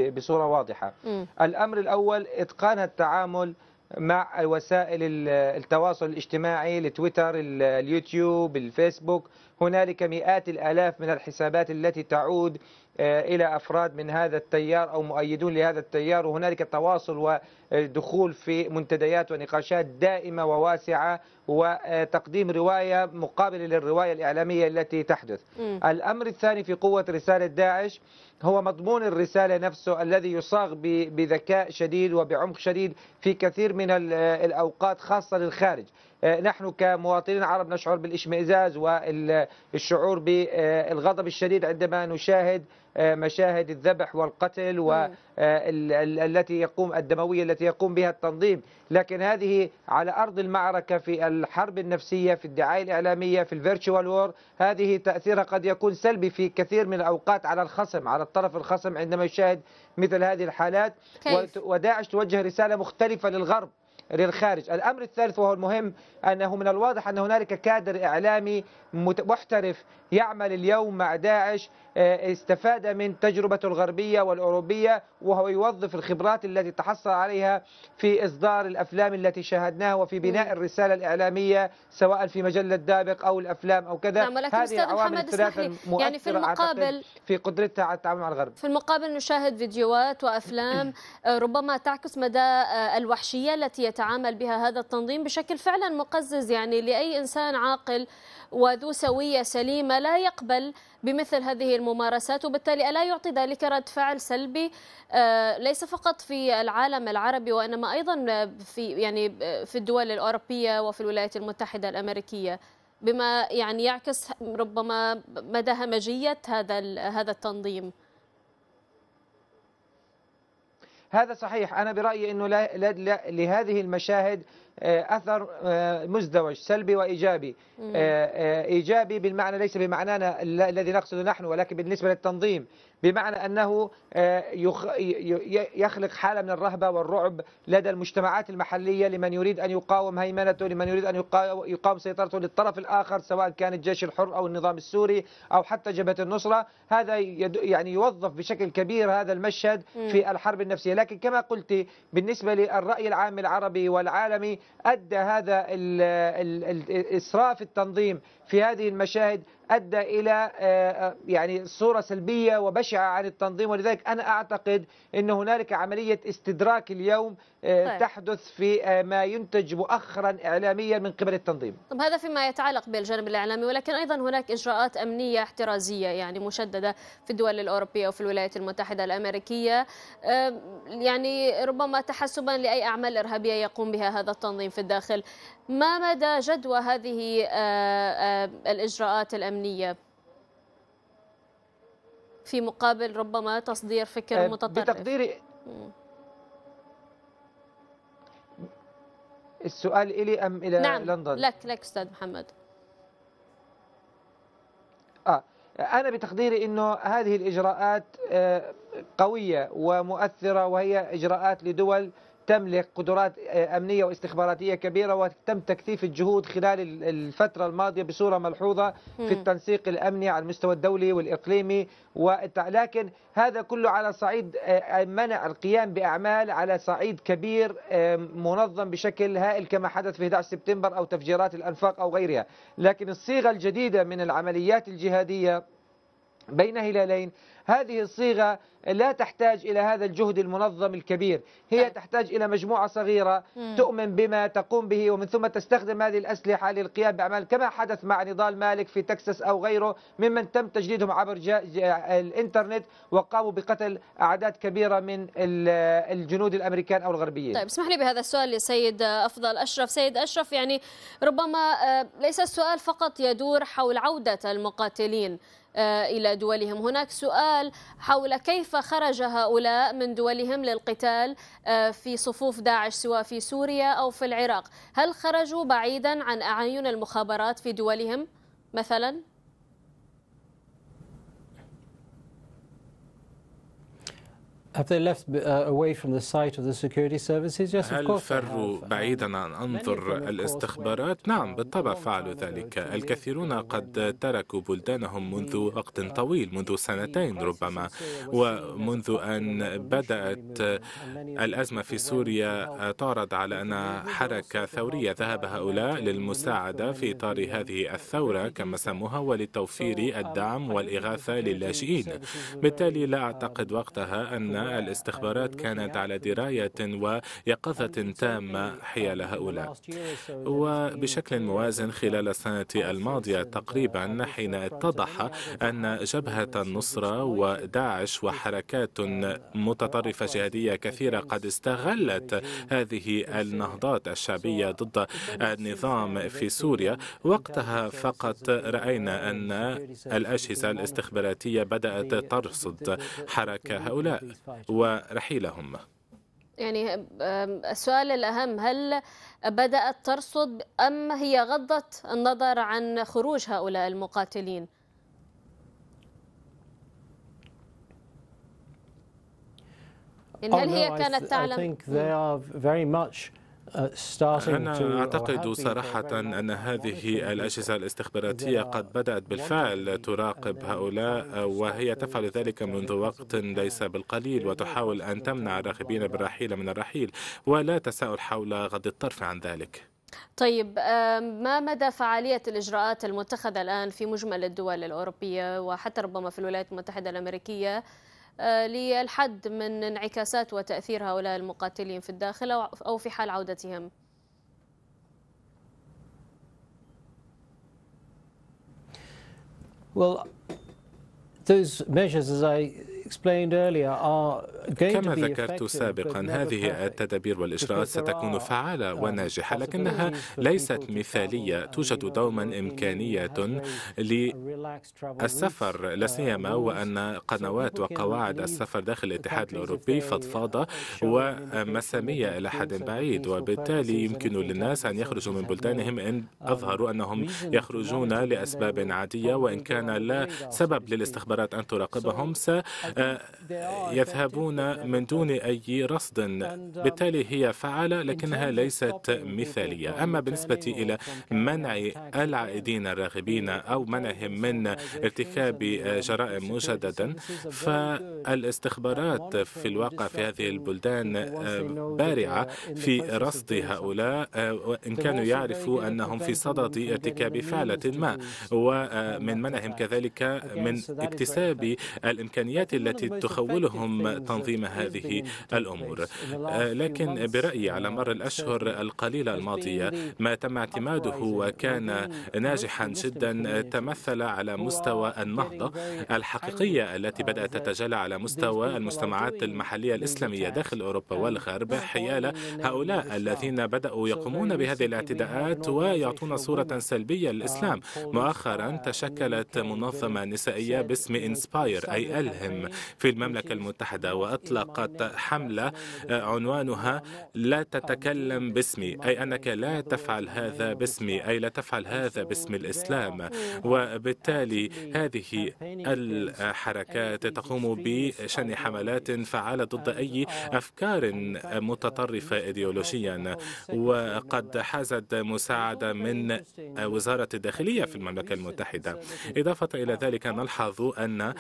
بصوره واضحه. م. الامر الاول اتقان التعامل مع وسائل التواصل الاجتماعي لتويتر اليوتيوب الفيسبوك هنالك مئات الآلاف من الحسابات التي تعود آه، إلى أفراد من هذا التيار أو مؤيدون لهذا التيار وهنالك تواصل ودخول في منتديات ونقاشات دائمة وواسعة وتقديم رواية مقابلة للرواية الإعلامية التي تحدث م. الأمر الثاني في قوة رسالة داعش هو مضمون الرسالة نفسه الذي يصاغ بذكاء شديد وبعمق شديد في كثير من الأوقات خاصة للخارج آه، نحن كمواطنين عرب نشعر بالاشمئزاز والشعور بالغضب الشديد عندما نشاهد آه، مشاهد الذبح والقتل والتي يقوم الدمويه التي يقوم بها التنظيم، لكن هذه على ارض المعركه في الحرب النفسيه في الدعايه الاعلاميه في الفيرتشوال وور، هذه تاثيرها قد يكون سلبي في كثير من الاوقات على الخصم، على الطرف الخصم عندما يشاهد مثل هذه الحالات كيف. وداعش توجه رساله مختلفه للغرب للخارج الأمر الثالث وهو المهم أنه من الواضح أن هنالك كادر إعلامي محترف يعمل اليوم مع داعش آه، استفاد من تجربة الغربية والأوروبية وهو يوظف الخبرات التي تحصل عليها في إصدار الأفلام التي شاهدناها وفي بناء الرسالة الإعلامية سواء في مجلة دابق أو الأفلام أو كذا نعم ولكن هذه محمد الثلاثة يعني في المقابل في قدرتها على التعامل مع الغرب في
المقابل نشاهد فيديوهات وأفلام آه، ربما تعكس مدى آه، الوحشية التي يتم يتعامل بها هذا التنظيم بشكل فعلا مقزز يعني لأي إنسان عاقل وذو سوية سليمة لا يقبل بمثل هذه الممارسات وبالتالي ألا يعطي ذلك رد فعل سلبي آه، ليس فقط في العالم العربي وإنما أيضا في يعني في الدول الأوروبية وفي الولايات المتحدة الأمريكية بما يعني يعكس ربما مدى همجية هذا هذا التنظيم
هذا صحيح أنا برأيي أنه لا لا لهذه المشاهد آه، أثر آه، مزدوج سلبي وإيجابي آه، إيجابي بالمعنى ليس بمعنانا الذي نقصده نحن ولكن بالنسبة للتنظيم بمعنى أنه آه، يخلق حالة من الرهبة والرعب لدى المجتمعات المحلية لمن يريد أن يقاوم هيمنته لمن يريد أن يقاوم سيطرته للطرف الآخر سواء كان الجيش الحر أو النظام السوري أو حتى جبهة النصرة هذا يعني يوظف بشكل كبير هذا المشهد في الحرب النفسية لكن كما قلت بالنسبة للرأي العام العربي والعالمي أدى هذا الإسراف التنظيم في هذه المشاهد أدى إلى آه، آه، يعني صورة سلبية وبش بشعة عن التنظيم ولذلك أنا أعتقد أن هنالك عملية استدراك اليوم آه، طيب. تحدث في آه، ما ينتج مؤخرا إعلاميا من قبل التنظيم
طب هذا فيما يتعلق بالجانب الإعلامي ولكن أيضا هناك إجراءات أمنية احترازية يعني مشددة في الدول الأوروبية وفي الولايات المتحدة الأمريكية يعني ربما تحسبا لأي أعمال إرهابية يقوم بها هذا التنظيم في الداخل ما مدى جدوى هذه آه، الإجراءات الأمنية؟ في مقابل ربما تصدير فكر آه، متطرف بتقديري
السؤال إلي أم إلى نعم لندن؟ لك
لك أستاذ محمد
آه أنا بتقديري أنه هذه الإجراءات آه، قوية ومؤثرة وهي إجراءات لدول تملك قدرات آه، أمنية واستخباراتية كبيرة وتم تكثيف الجهود خلال الفترة الماضية بصورة ملحوظة في التنسيق الأمني على المستوى الدولي والإقليمي والتع... لكن هذا كله على صعيد آه، آه، منع القيام بأعمال على صعيد كبير منظم بشكل هائل كما حدث في 11 سبتمبر أو تفجيرات الأنفاق أو غيرها لكن الصيغة الجديدة من العمليات الجهادية بين هلالين هذه الصيغة لا تحتاج إلى هذا الجهد المنظم الكبير هي طيب. تحتاج إلى مجموعة صغيرة تؤمن بما تقوم به ومن ثم تستخدم هذه الأسلحة للقيام بأعمال كما حدث مع نضال مالك في تكساس أو غيره ممن تم تجديدهم عبر الإنترنت وقاموا بقتل أعداد كبيرة من الجنود الأمريكان أو الغربيين طيب
اسمح لي بهذا السؤال لسيد أفضل أشرف سيد أشرف يعني ربما آه، ليس السؤال فقط يدور حول عودة المقاتلين آه، إلى دولهم هناك سؤال حول كيف خرج هؤلاء من دولهم للقتال آه، في صفوف داعش سواء في سوريا أو في العراق هل خرجوا بعيدا عن أعين المخابرات في دولهم مثلا؟
Have they left uh, away from the of the security services?
Yes, of هل فروا uh, بعيدا عن أنظر الاستخبارات؟ نعم uh, بالطبع فعلوا ذلك الكثيرون قد تركوا بلدانهم منذ وقت طويل منذ سنتين ربما ومنذ أن بدأت الأزمة في سوريا آه، تعرض على أن حركة ثورية ذهب هؤلاء للمساعدة في إطار هذه الثورة كما سموها ولتوفير um, الدعم والإغاثة للاجئين بالتالي لا أعتقد وقتها أن الاستخبارات كانت على دراية ويقظة تامة حيال هؤلاء وبشكل موازن خلال السنة الماضية تقريبا حين اتضح أن جبهة النصرة وداعش وحركات متطرفة جهادية كثيرة قد استغلت هذه النهضات الشعبية ضد النظام في سوريا وقتها فقط رأينا أن الأجهزة الاستخباراتية بدأت ترصد حركة هؤلاء ورحيلهم
يعني السؤال الأهم هل بدأت ترصد أم هي غضت النظر عن خروج هؤلاء المقاتلين؟ يعني هل هي كانت تعلم؟
أنا أعتقد صراحة
أن هذه الأجهزة الاستخباراتية قد بدأت بالفعل تراقب هؤلاء وهي تفعل ذلك منذ وقت ليس بالقليل وتحاول أن تمنع الراغبين بالرحيل من الرحيل ولا تساؤل حول غض الطرف عن ذلك
طيب ما مدى فعالية الإجراءات المتخذة الآن في مجمل الدول الأوروبية وحتى ربما في الولايات المتحدة الأمريكية آه، للحد من انعكاسات وتأثير هؤلاء المقاتلين في الداخل أو في حال عودتهم؟
Well, those measures, as I كما ذكرت سابقا هذه
التدابير والإجراءات ستكون فعالة وناجحة لكنها ليست مثالية توجد دوما إمكانية
للسفر
لا uh, سيما وأن قنوات وقواعد السفر داخل الاتحاد الأوروبي فضفاضة ومسامية إلى حد بعيد وبالتالي يمكن للناس أن يخرجوا من بلدانهم إن um, أظهروا أنهم يخرجون لأسباب عادية وإن كان لا سبب للاستخبارات أن تراقبهم يذهبون من دون أي رصد بالتالي هي فعالة لكنها ليست مثالية أما بالنسبة إلى منع العائدين الراغبين أو منعهم من ارتكاب جرائم مجددا فالاستخبارات في الواقع في هذه البلدان آه، بارعة في رصد هؤلاء آه، وإن كانوا يعرفوا أنهم في صدد ارتكاب فعلة ما ومن منعهم كذلك من اكتساب الإمكانيات التي التي تخولهم تنظيم هذه الأمور آه، لكن برأيي على آه، مر الأشهر القليلة الماضية ما تم اعتماده وكان ناجحا جدا تمثل على مستوى النهضة الحقيقية التي بدأت تتجلى على مستوى المجتمعات المحلية الإسلامية داخل أوروبا والغرب حيال هؤلاء الذين بدأوا يقومون بهذه الاعتداءات ويعطون صورة سلبية للإسلام مؤخرا تشكلت منظمة نسائية باسم إنسباير أي ألهم في المملكة المتحدة وأطلقت حملة آه، عنوانها لا تتكلم باسمي أي أنك لا تفعل هذا باسمي أي لا تفعل هذا باسم الإسلام وبالتالي هذه الحركات تقوم بشن حملات فعالة ضد أي أفكار متطرفة إيديولوجيا وقد حازت مساعدة من آه، وزارة الداخلية في المملكة المتحدة إضافة إلى ذلك نلحظ أن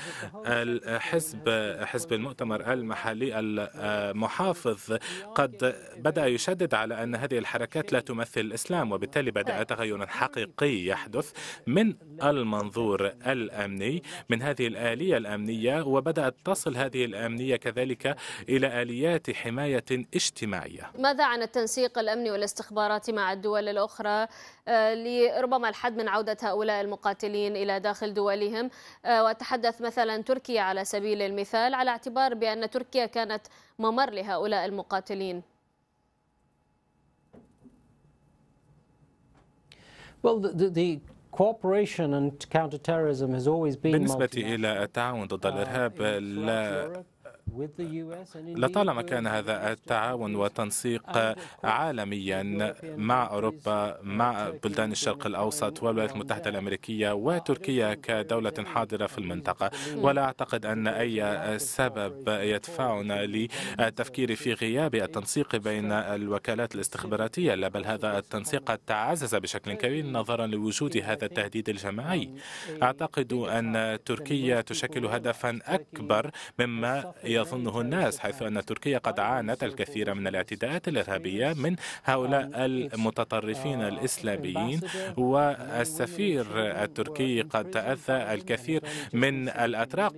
الحزب حزب حزب المؤتمر المحلي المحافظ قد بدأ يشدد على أن هذه الحركات لا تمثل الإسلام وبالتالي بدأ تغير حقيقي يحدث من المنظور الأمني من هذه الآلية الأمنية وبدأت تصل هذه الأمنية كذلك إلى آليات حماية اجتماعية
ماذا عن التنسيق الأمني والاستخباراتي مع الدول الأخرى آه، لربما الحد من عودة هؤلاء المقاتلين إلى داخل دولهم آه، وأتحدث مثلا تركيا على سبيل المثال على اعتبار بأن تركيا كانت ممر لهؤلاء المقاتلين
Well, the, the, the cooperation and counterterrorism has always been بالنسبه الى لطالما كان هذا
التعاون وتنسيق عالميا مع أوروبا مع بلدان الشرق الأوسط والولايات المتحدة الأمريكية وتركيا كدولة حاضرة في المنطقة ولا أعتقد أن أي سبب يدفعنا للتفكير في غياب التنسيق بين الوكالات الاستخباراتية لا بل هذا التنسيق قد تعزز بشكل كبير نظرا لوجود هذا التهديد الجماعي um, أعتقد أن تركيا تشكل هدفا أكبر مما يظنه الناس حيث أن تركيا قد عانت الكثير من الاعتداءات الإرهابية من هؤلاء المتطرفين الإسلاميين والسفير التركي قد تأذى الكثير من الأتراك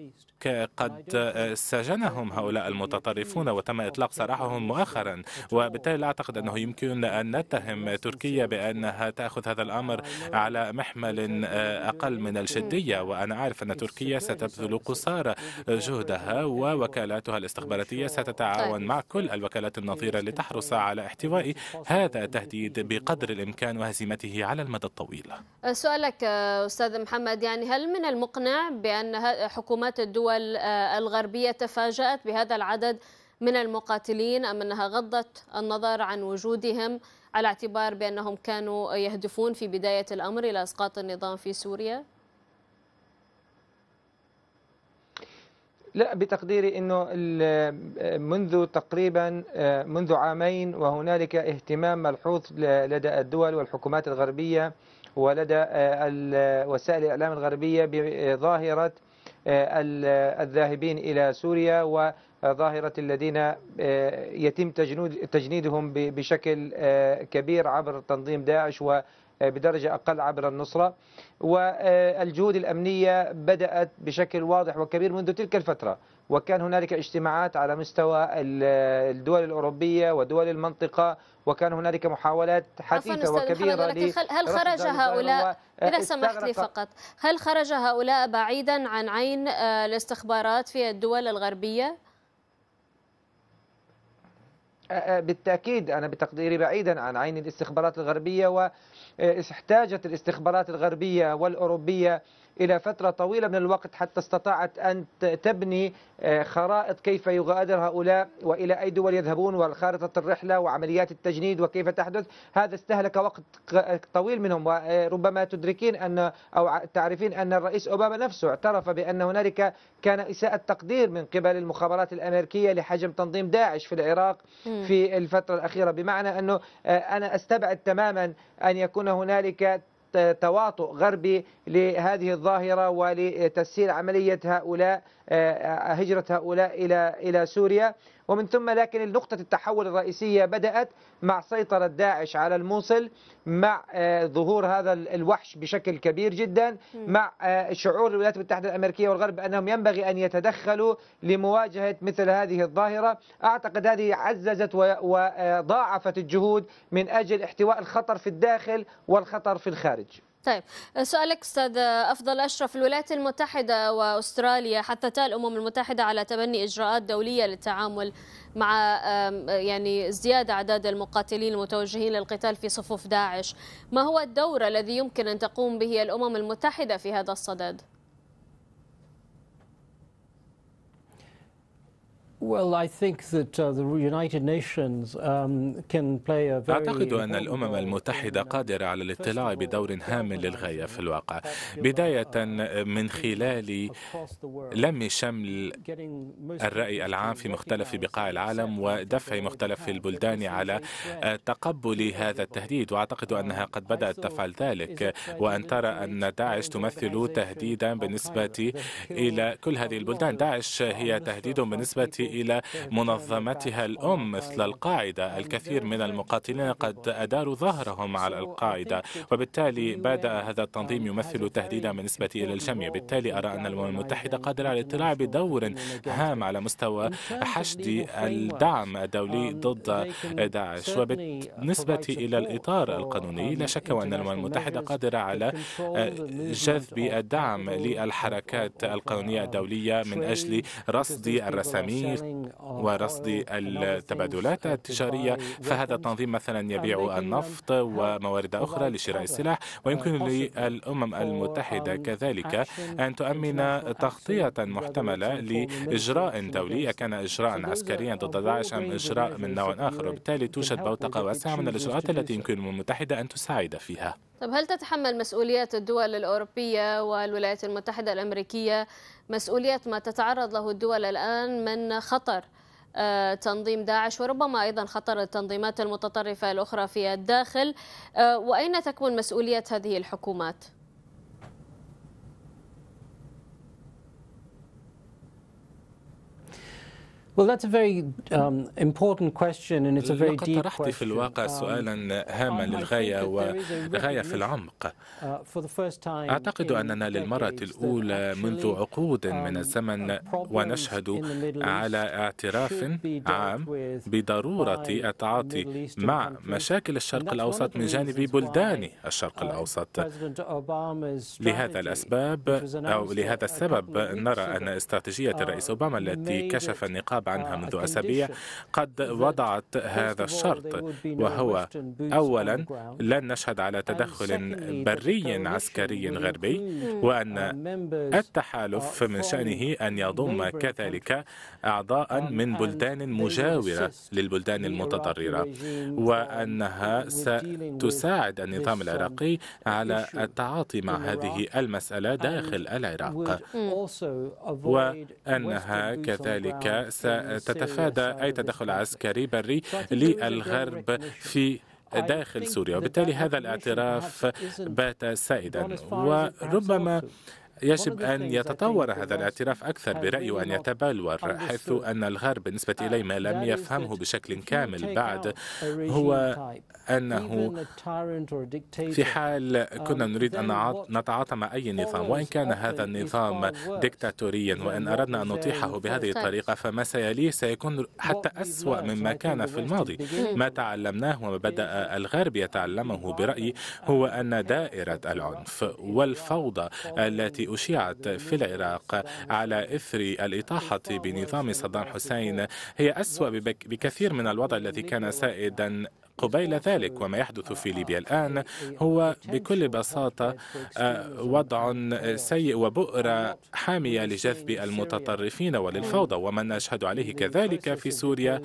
قد سجنهم هؤلاء المتطرفون وتم إطلاق سراحهم مؤخرا وبالتالي لا أعتقد أنه يمكن أن نتهم تركيا بأنها تأخذ هذا الأمر على محمل أقل من الجدية وأنا أعرف أن تركيا ستبذل قصارى جهدها ووكالة وكالاتها الاستخباراتية ستتعاون مع كل طيب. الوكالات النظيرة لتحرص على احتواء هذا التهديد بقدر الإمكان وهزيمته على المدى الطويل
سؤالك أستاذ محمد يعني هل من المقنع بأن حكومات الدول آه، الغربية تفاجأت بهذا العدد من المقاتلين أم أنها غضت النظر عن وجودهم على اعتبار بأنهم كانوا يهدفون في بداية الأمر إلى إسقاط النظام في سوريا؟
لا بتقديري انه آه، منذ تقريبا آه، منذ عامين وهنالك اهتمام ملحوظ لدى الدول والحكومات الغربيه ولدى آه، وسائل الاعلام الغربيه بظاهره الذاهبين الى سوريا وظاهره الذين يتم تجنيدهم بشكل كبير عبر تنظيم داعش و آه، بدرجة أقل عبر النصرة والجهود الأمنية بدأت بشكل واضح وكبير منذ تلك الفترة وكان هنالك اجتماعات على مستوى الدول الأوروبية ودول المنطقة وكان هنالك محاولات حديثة وكبيرة هل خرج هؤلاء إذا سمحت لي فقط
هل خرج هؤلاء بعيدا عن عين آه، الاستخبارات في الدول الغربية؟
بالتأكيد أنا بتقديري بعيدا عن عين الاستخبارات الغربية واحتاجت آه، الاستخبارات الغربية والأوروبية إلى فترة طويلة من الوقت حتى استطاعت أن تبني آه، خرائط كيف يغادر هؤلاء وإلى أي دول يذهبون والخارطة الرحلة وعمليات التجنيد وكيف تحدث هذا استهلك وقت طويل منهم وربما آه، تدركين أن أو تعرفين أن الرئيس أوباما نفسه اعترف بأن هنالك كان إساءة تقدير من قبل المخابرات الأمريكية لحجم تنظيم داعش في العراق في الفترة الأخيرة بمعنى أنه آه، أنا أستبعد تماما أن يكون هنالك تواطؤ غربي لهذه الظاهرة ولتسهيل عملية هؤلاء آه، آه، هجرة هؤلاء إلى إلى سوريا ومن ثم لكن نقطة التحول الرئيسية بدأت مع سيطرة داعش على الموصل مع آه، ظهور هذا الوحش بشكل كبير جدا مع آه، شعور الولايات المتحدة الأمريكية والغرب أنهم ينبغي أن يتدخلوا لمواجهة مثل هذه الظاهرة أعتقد هذه عززت وضاعفت آه، الجهود من أجل احتواء الخطر في الداخل والخطر في الخارج
طيب سؤالك استاذ افضل اشرف الولايات المتحده واستراليا حثتا الامم المتحده على تبني اجراءات دوليه للتعامل مع يعني ازدياد اعداد المقاتلين المتوجهين للقتال في صفوف داعش ما هو الدور الذي يمكن ان تقوم به الامم المتحده في هذا الصدد
Well, I think that uh, the United Nations um, can play a very أعتقد أن الأمم
المتحدة قادرة على الاطلاع بدور uh, هام للغاية في الواقع بداية uh, من خلال لم شمل الرأي العام في مختلف بقاع العالم ودفع مختلف البلدان على تقبل هذا التهديد وأعتقد أنها قد بدأت تفعل ذلك وأن ترى أن داعش تمثل تهديدا بالنسبة إلى كل هذه البلدان داعش هي تهديد بالنسبة إلى منظمتها الأم مثل القاعدة الكثير من المقاتلين قد أداروا ظهرهم على القاعدة وبالتالي بدأ هذا التنظيم يمثل تهديدا بالنسبة إلى الجميع بالتالي أرى أن الأمم المتحدة قادرة على الاطلاع بدور هام على مستوى حشد الدعم الدولي ضد داعش وبالنسبة إلى الإطار القانوني لا شك وأن الأمم المتحدة قادرة على آه، جذب الدعم للحركات القانونية الدولية من أجل رصد الرسامين ورصد التبادلات التجارية فهذا التنظيم مثلا يبيع النفط وموارد أخرى لشراء السلاح ويمكن للأمم المتحدة كذلك أن تؤمن تغطية محتملة لإجراء دولي كان إجراء عسكريا ضد داعش أم إجراء من نوع آخر وبالتالي توجد بوتقة واسعة من الإجراءات التي يمكن للأمم المتحدة أن تساعد فيها
طب هل تتحمل مسؤولية الدول الأوروبية والولايات المتحدة الأمريكية مسؤولية ما تتعرض له الدول الآن من خطر آه، تنظيم داعش وربما أيضا خطر التنظيمات المتطرفة الأخرى في الداخل آه، وأين تكمن مسؤولية هذه الحكومات؟
لقد طرحت في الواقع um, سؤالا
هاما للغاية وغاية في العمق
uh, أعتقد أننا
للمرة الأولى منذ عقود من um, الزمن ونشهد على اعتراف عام بضرورة التعاطي مع مشاكل الشرق الأوسط من جانب بلدان الشرق uh, الأوسط لهذا الأسباب أو لهذا السبب نرى أن استراتيجية الرئيس أوباما uh, التي كشف النقاب الغياب عنها منذ آه، أسابيع قد وضعت هذا الشرط وهو أولا لن نشهد على تدخل بري عسكري غربي uh, وأن التحالف من شأنه أن يضم كذلك أعضاء من بلدان مجاورة للبلدان المتضررة uh, وأنها ستساعد النظام um, العراقي على التعاطي مع هذه المسألة داخل العراق
وأنها
كذلك س آه، تتفادى أي تدخل عسكري بري للغرب في داخل سوريا وبالتالي هذا الاعتراف بات سائدا وربما يجب أن يتطور هذا الاعتراف أكثر برأيي وأن يتبلور حيث أن الغرب بالنسبة إلي ما لم يفهمه بشكل كامل بعد هو أنه في حال um, كنا نريد أن نتعاطى مع أي نظام وإن كان هذا النظام ديكتاتوريا وإن أردنا أن نطيحه بهذه الطريقة فما سيليه سيكون حتى أسوأ مما كان في الماضي ما تعلمناه وما بدأ الغرب يتعلمه برأيي هو أن دائرة العنف والفوضى التي التي أشيعت في العراق على إثر الإطاحة بنظام صدام حسين هي أسوأ بكثير من الوضع الذي كان سائدا قبيل ذلك وما يحدث في ليبيا الآن هو بكل بساطة آه، وضع سيء وبؤرة حامية لجذب المتطرفين وللفوضى وما نشهد عليه كذلك في سوريا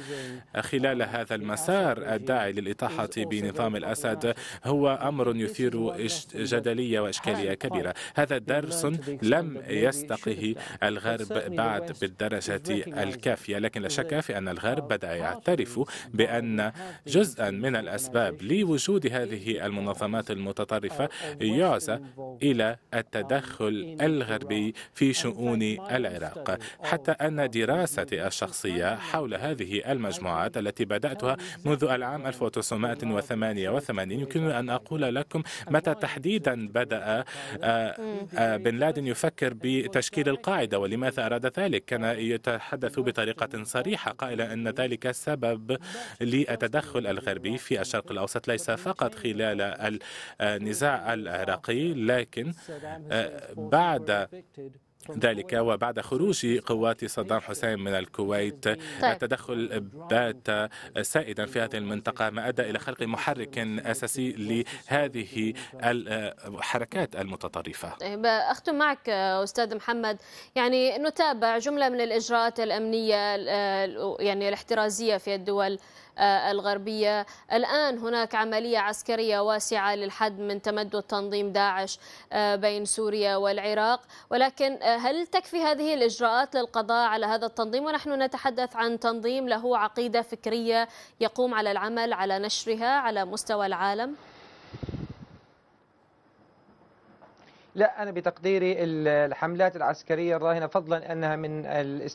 خلال هذا المسار الداعي للإطاحة بنظام الأسد هو أمر يثير جدلية وإشكالية كبيرة هذا درس لم يستقه الغرب بعد بالدرجة الكافية لكن لا شك في أن الغرب بدأ يعترف بأن جزءا من من الأسباب لوجود هذه المنظمات المتطرفة يعزى إلى التدخل الغربي في شؤون العراق حتى أن دراستي الشخصية حول هذه المجموعات التي بدأتها منذ العام 1988 يمكن أن أقول لكم متى تحديدا بدأ آه، آه، بن لادن يفكر بتشكيل القاعدة ولماذا أراد ذلك كان يتحدث بطريقة صريحة قائلا أن ذلك سبب للتدخل الغربي في الشرق الأوسط ليس فقط خلال النزاع العراقي لكن آه، بعد ذلك وبعد خروج قوات صدام حسين من الكويت طيب. التدخل بات سائدا في هذه المنطقة ما أدى إلى خلق محرك أساسي لهذه الحركات المتطرفة
طيب أختم معك أستاذ محمد يعني نتابع جملة من الإجراءات الأمنية يعني الاحترازية في الدول الغربية الآن هناك عملية عسكرية واسعة للحد من تمدد تنظيم داعش آه، بين سوريا والعراق ولكن آه، هل تكفي هذه الإجراءات للقضاء على هذا التنظيم ونحن نتحدث عن تنظيم له عقيدة فكرية يقوم على العمل على نشرها على مستوى العالم؟
لا انا بتقديري الحملات العسكريه الراهنه فضلا انها من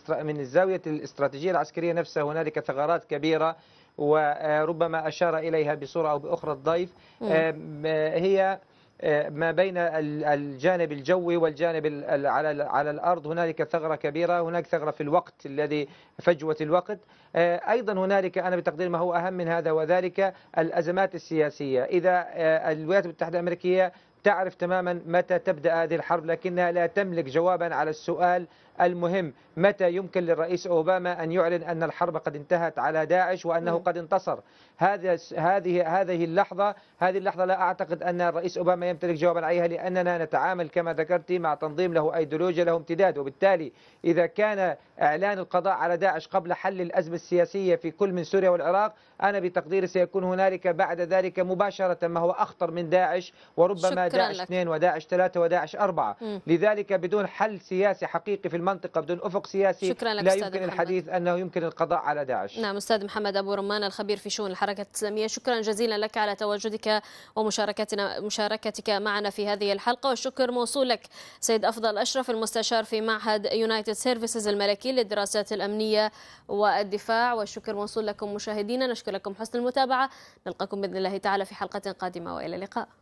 من الزاويه الاستراتيجيه العسكريه نفسها هنالك ثغرات كبيره وربما أشار إليها بصورة أو بأخرى الضيف آه، آه، هي آه، ما بين الجانب الجوي والجانب على على الارض هنالك ثغره كبيره هناك ثغره في الوقت الذي فجوه الوقت ايضا هنالك انا بتقدير ما هو اهم من هذا وذلك الازمات السياسيه اذا الولايات المتحده الامريكيه تعرف تماما متى تبدا هذه الحرب لكنها لا تملك جوابا على السؤال المهم متى يمكن للرئيس أوباما أن يعلن أن الحرب قد انتهت على داعش وأنه قد انتصر هذه هذه هذه اللحظة هذه اللحظة لا أعتقد أن الرئيس أوباما يمتلك جوابا عليها لأننا نتعامل كما ذكرت مع تنظيم له أيديولوجيا له امتداد وبالتالي إذا كان إعلان القضاء على داعش قبل حل الأزمة السياسية في كل من سوريا والعراق أنا بتقديري سيكون هنالك بعد ذلك مباشرة ما هو أخطر من داعش وربما داعش 2 وداعش 3 وداعش 4 لذلك بدون حل سياسي حقيقي في المنطقة المنطقة بدون أفق سياسي شكرا لك لا يمكن محمد. الحديث أنه يمكن القضاء على داعش
نعم أستاذ محمد أبو رمان الخبير في شؤون الحركة الإسلامية شكرا جزيلا لك على تواجدك ومشاركتنا مشاركتك معنا في هذه الحلقة والشكر موصول لك سيد أفضل أشرف المستشار في معهد يونايتد سيرفيسز الملكي للدراسات الأمنية والدفاع والشكر موصول لكم مشاهدينا نشكر لكم حسن المتابعة نلقاكم بإذن الله تعالى في حلقة قادمة وإلى اللقاء